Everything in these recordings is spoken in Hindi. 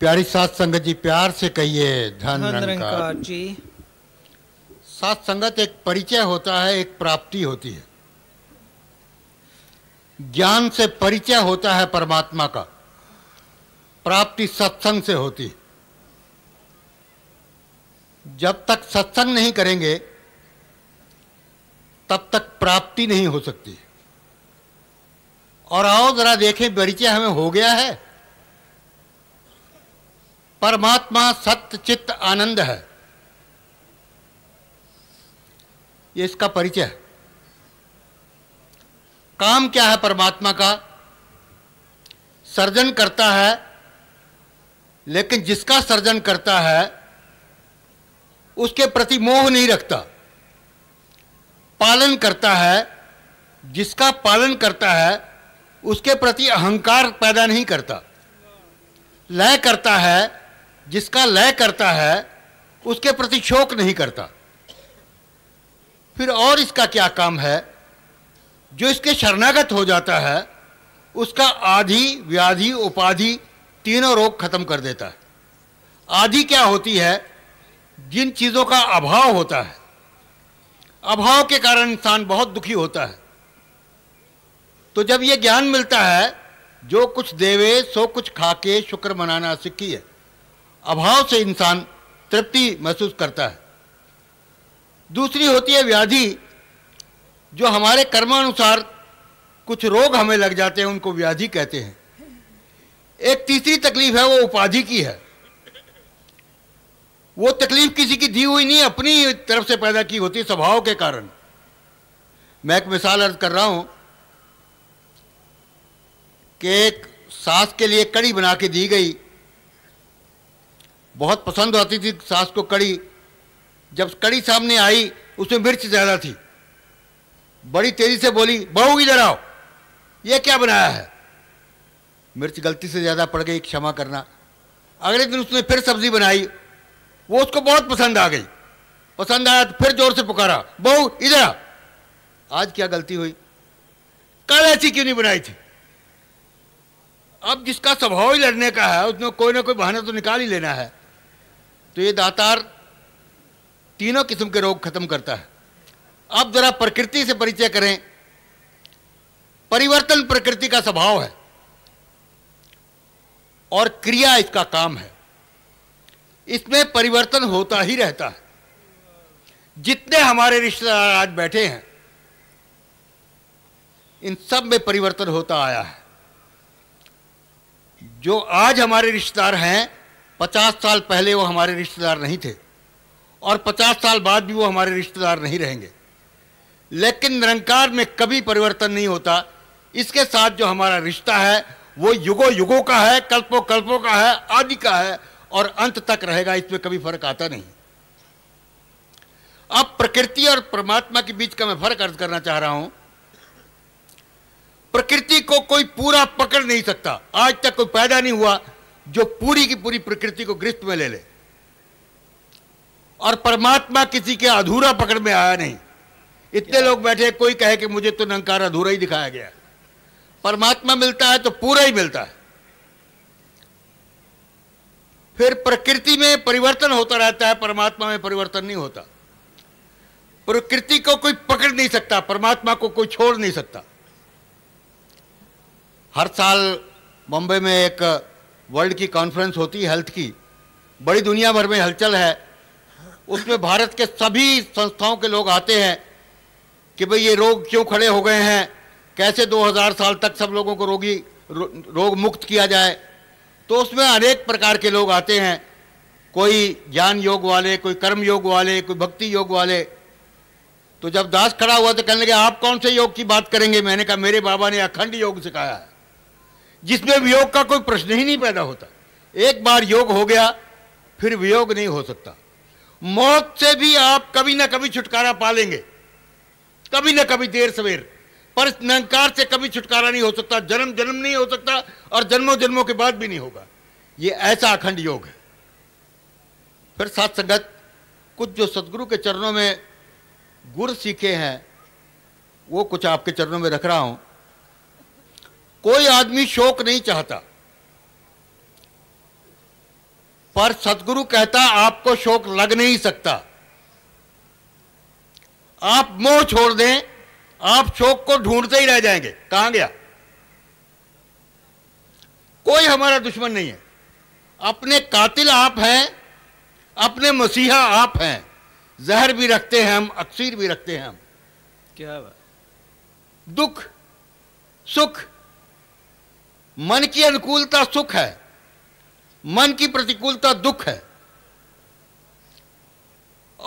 प्यारी सात संगत जी प्यार से कहिए धन, जी सात संगत एक परिचय होता है एक प्राप्ति होती है ज्ञान से परिचय होता है परमात्मा का प्राप्ति सत्संग से होती है जब तक सत्संग नहीं करेंगे तब तक प्राप्ति नहीं हो सकती और आओ जरा देखें परिचय हमें हो गया है परमात्मा सत्य चित्त आनंद है ये इसका परिचय है काम क्या है परमात्मा का सर्जन करता है लेकिन जिसका सर्जन करता है उसके प्रति मोह नहीं रखता पालन करता है जिसका पालन करता है उसके प्रति अहंकार पैदा नहीं करता लय करता है जिसका लय करता है उसके प्रति शोक नहीं करता फिर और इसका क्या काम है जो इसके शरणागत हो जाता है उसका आधि व्याधि उपाधि तीनों रोग खत्म कर देता है आधि क्या होती है जिन चीज़ों का अभाव होता है अभाव के कारण इंसान बहुत दुखी होता है तो जब ये ज्ञान मिलता है जो कुछ देवे सो कुछ खाके शुक्र मनाना सीखी है अभाव से इंसान तृप्ति महसूस करता है दूसरी होती है व्याधि जो हमारे कर्मानुसार कुछ रोग हमें लग जाते हैं उनको व्याधि कहते हैं एक तीसरी तकलीफ है वो उपाधि की है वो तकलीफ किसी की दी हुई नहीं अपनी तरफ से पैदा की होती है स्वभाव के कारण मैं एक मिसाल अर्ज कर रहा हूं कि एक सास के लिए कड़ी बना के दी गई बहुत पसंद आती थी सास को कड़ी जब कड़ी सामने आई उसमें मिर्च ज़्यादा थी बड़ी तेज़ी से बोली बहू इधर आओ ये क्या बनाया है मिर्च गलती से ज़्यादा पड़ गई क्षमा करना अगले दिन उसने फिर सब्ज़ी बनाई वो उसको बहुत पसंद आ गई पसंद आया तो फिर जोर से पुकारा बहू इधर आ आज क्या गलती हुई कल ऐसी क्यों नहीं बनाई थी अब जिसका स्वभाव ही लड़ने का है उसने कोई ना कोई बहाना तो निकाल ही लेना है तो ये दातार तीनों किस्म के रोग खत्म करता है अब जरा प्रकृति से परिचय करें परिवर्तन प्रकृति का स्वभाव है और क्रिया इसका काम है इसमें परिवर्तन होता ही रहता है जितने हमारे रिश्तेदार आज बैठे हैं इन सब में परिवर्तन होता आया है जो आज हमारे रिश्तेदार हैं पचास साल पहले वो हमारे रिश्तेदार नहीं थे और पचास साल बाद भी वो हमारे रिश्तेदार नहीं रहेंगे लेकिन निरंकार में कभी परिवर्तन नहीं होता इसके साथ जो हमारा रिश्ता है वो युगो युगों का है कल्पों कल्पों का है आदि का है और अंत तक रहेगा इसमें कभी फर्क आता नहीं अब प्रकृति और परमात्मा के बीच का मैं फर्क अर्ज करना चाह रहा हूं प्रकृति को कोई पूरा पकड़ नहीं सकता आज तक कोई पैदा नहीं हुआ जो पूरी की पूरी प्रकृति को ग्रिस्त में ले ले और परमात्मा किसी के अधूरा पकड़ में आया नहीं इतने लोग बैठे कोई कहे कि मुझे तो नंकार अधूरा ही दिखाया गया परमात्मा मिलता है तो पूरा ही मिलता है फिर प्रकृति में परिवर्तन होता रहता है परमात्मा में परिवर्तन नहीं होता प्रकृति को कोई पकड़ नहीं सकता परमात्मा को कोई छोड़ नहीं सकता हर साल मुंबई में एक वर्ल्ड की कॉन्फ्रेंस होती है हेल्थ की बड़ी दुनिया भर में हलचल है उसमें भारत के सभी संस्थाओं के लोग आते हैं कि भाई ये रोग क्यों खड़े हो गए हैं कैसे 2000 साल तक सब लोगों को रोगी रो, रोग मुक्त किया जाए तो उसमें अनेक प्रकार के लोग आते हैं कोई ज्ञान योग वाले कोई कर्म योग वाले कोई भक्ति योग वाले तो जब दास खड़ा हुआ तो कहने लगे आप कौन से योग की बात करेंगे मैंने कहा मेरे बाबा ने अखंड योग सिखाया है जिसमें वियोग का कोई प्रश्न ही नहीं पैदा होता एक बार योग हो गया फिर वियोग नहीं हो सकता मौत से भी आप कभी ना कभी छुटकारा पा लेंगे कभी ना कभी देर सवेर पर इस निहंकार से कभी छुटकारा नहीं हो सकता जन्म जन्म नहीं हो सकता और जन्मों जन्मों के बाद भी नहीं होगा ये ऐसा अखंड योग है फिर सात संगत कुछ जो सदगुरु के चरणों में गुर सीखे हैं वो कुछ आपके चरणों में रख रहा हूं कोई आदमी शोक नहीं चाहता पर सदगुरु कहता आपको शोक लग नहीं सकता आप मोह छोड़ दें आप शोक को ढूंढते ही रह जाएंगे कहां गया कोई हमारा दुश्मन नहीं है अपने कातिल आप हैं अपने मसीहा आप हैं जहर भी रखते हैं हम अक्सीर भी रखते हैं हम क्या बात दुख सुख मन की अनुकूलता सुख है मन की प्रतिकूलता दुख है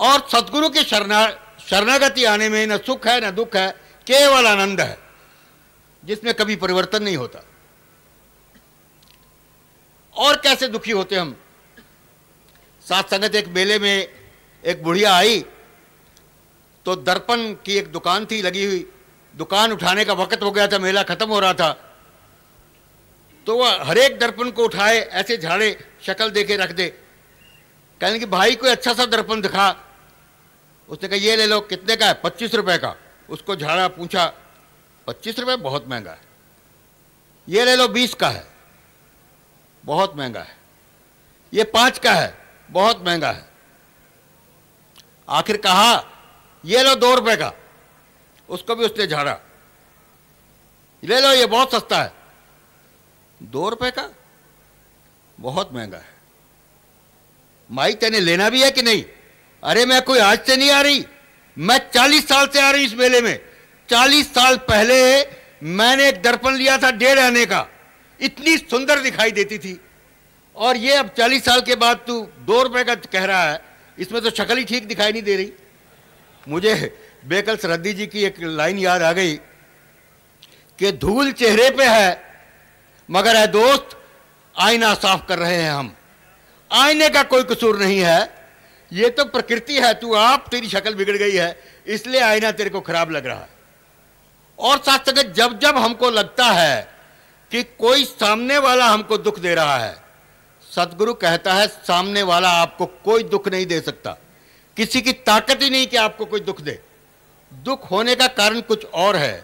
और सदगुरु की शरणा शरणागति आने में न सुख है न दुख है केवल आनंद है जिसमें कभी परिवर्तन नहीं होता और कैसे दुखी होते हम साथ संगत एक मेले में एक बुढ़िया आई तो दर्पण की एक दुकान थी लगी हुई दुकान उठाने का वक्त हो गया था मेला खत्म हो रहा था तो वह हरेक दर्पण को उठाए ऐसे झाड़े शक्ल देके रख दे कहने कि भाई कोई अच्छा सा दर्पण दिखा उसने कहा ये ले लो कितने का है पच्चीस रुपए का उसको झाड़ा पूछा पच्चीस रुपए बहुत महंगा है ये ले लो बीस का है बहुत महंगा है ये पांच का है बहुत महंगा है आखिर कहा ये लो दो रुपए का उसको भी उसने झाड़ा ले लो ये बहुत सस्ता है दो रुपए का बहुत महंगा है माई तेने लेना भी है कि नहीं अरे मैं कोई आज से नहीं आ रही मैं चालीस साल से आ रही इस मेले में चालीस साल पहले मैंने एक दर्पण लिया था डेढ़ आने का इतनी सुंदर दिखाई देती थी और ये अब चालीस साल के बाद तू दो रुपए का कह रहा है इसमें तो शक्ल ही ठीक दिखाई नहीं दे रही मुझे बेकल सरहदी जी की एक लाइन याद आ गई कि धूल चेहरे पे है मगर है दोस्त आईना साफ कर रहे हैं हम आईने का कोई कसूर नहीं है ये तो प्रकृति है तू आप तेरी शक्ल बिगड़ गई है इसलिए आईना तेरे को खराब लग रहा है और साथ साथ जब जब हमको लगता है कि कोई सामने वाला हमको दुख दे रहा है सदगुरु कहता है सामने वाला आपको कोई दुख नहीं दे सकता किसी की ताकत ही नहीं कि आपको कोई दुख दे दुख होने का कारण कुछ और है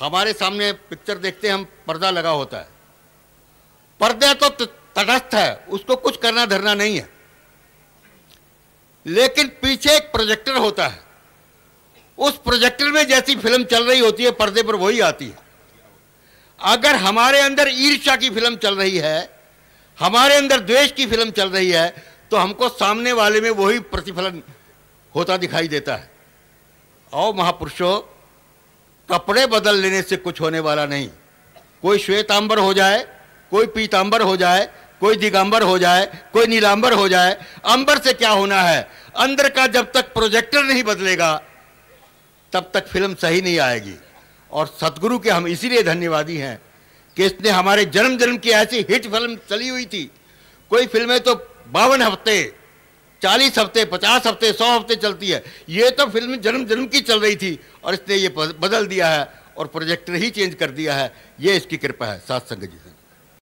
हमारे सामने पिक्चर देखते हम पर्दा लगा होता है पर्दा तो तटस्थ है उसको कुछ करना धरना नहीं है लेकिन पीछे एक प्रोजेक्टर होता है उस प्रोजेक्टर में जैसी फिल्म चल रही होती है पर्दे पर वही आती है अगर हमारे अंदर ईर्ष्या की फिल्म चल रही है हमारे अंदर द्वेष की फिल्म चल रही है तो हमको सामने वाले में वही प्रतिफलन होता दिखाई देता है और महापुरुषों कपड़े बदल लेने से कुछ होने वाला नहीं कोई श्वेतांबर हो जाए कोई पीतांबर हो जाए कोई दिगंबर हो जाए कोई नीलांबर हो जाए अंबर से क्या होना है अंदर का जब तक प्रोजेक्टर नहीं बदलेगा तब तक फिल्म सही नहीं आएगी और सतगुरु के हम इसीलिए धन्यवादी हैं कि इसने हमारे जन्म जन्म की ऐसी हिट फिल्म चली हुई थी कोई फिल्में तो बावन हफ्ते चालीस हफ्ते पचास हफ्ते सौ हफ्ते चलती है ये तो फिल्म जन्म जन्म की चल रही थी और इसने ये बदल दिया है और प्रोजेक्टर ही चेंज कर दिया है ये इसकी कृपा है सात संग जी से